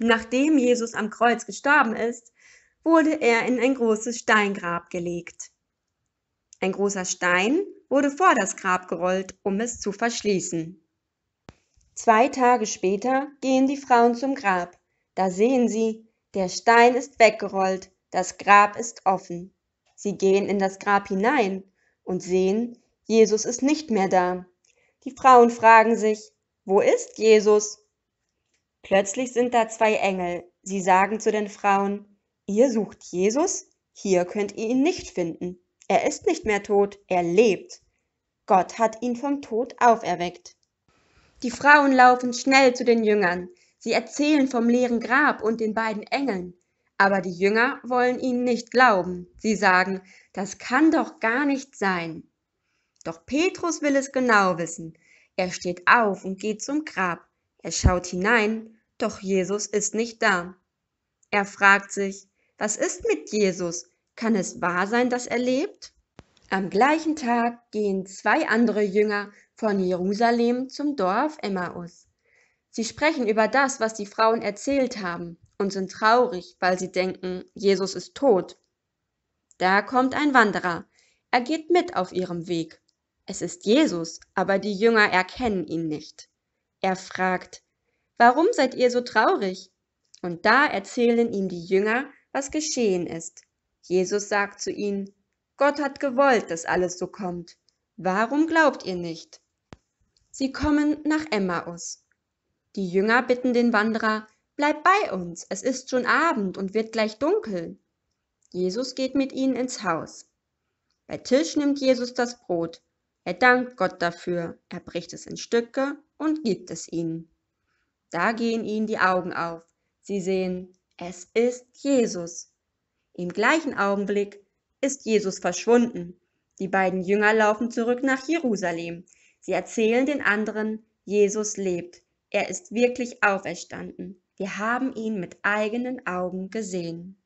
Nachdem Jesus am Kreuz gestorben ist, wurde er in ein großes Steingrab gelegt. Ein großer Stein wurde vor das Grab gerollt, um es zu verschließen. Zwei Tage später gehen die Frauen zum Grab. Da sehen sie, der Stein ist weggerollt, das Grab ist offen. Sie gehen in das Grab hinein und sehen, Jesus ist nicht mehr da. Die Frauen fragen sich, wo ist Jesus? Plötzlich sind da zwei Engel. Sie sagen zu den Frauen, ihr sucht Jesus, hier könnt ihr ihn nicht finden. Er ist nicht mehr tot, er lebt. Gott hat ihn vom Tod auferweckt. Die Frauen laufen schnell zu den Jüngern. Sie erzählen vom leeren Grab und den beiden Engeln. Aber die Jünger wollen ihnen nicht glauben. Sie sagen, das kann doch gar nicht sein. Doch Petrus will es genau wissen. Er steht auf und geht zum Grab. Er schaut hinein, doch Jesus ist nicht da. Er fragt sich, was ist mit Jesus? Kann es wahr sein, dass er lebt? Am gleichen Tag gehen zwei andere Jünger von Jerusalem zum Dorf Emmaus. Sie sprechen über das, was die Frauen erzählt haben und sind traurig, weil sie denken, Jesus ist tot. Da kommt ein Wanderer. Er geht mit auf ihrem Weg. Es ist Jesus, aber die Jünger erkennen ihn nicht. Er fragt, Warum seid ihr so traurig? Und da erzählen ihm die Jünger, was geschehen ist. Jesus sagt zu ihnen, Gott hat gewollt, dass alles so kommt. Warum glaubt ihr nicht? Sie kommen nach Emmaus. Die Jünger bitten den Wanderer, Bleib bei uns, es ist schon Abend und wird gleich dunkel. Jesus geht mit ihnen ins Haus. Bei Tisch nimmt Jesus das Brot, er dankt Gott dafür, er bricht es in Stücke und gibt es ihnen. Da gehen ihnen die Augen auf. Sie sehen, es ist Jesus. Im gleichen Augenblick ist Jesus verschwunden. Die beiden Jünger laufen zurück nach Jerusalem. Sie erzählen den anderen, Jesus lebt. Er ist wirklich auferstanden. Wir haben ihn mit eigenen Augen gesehen.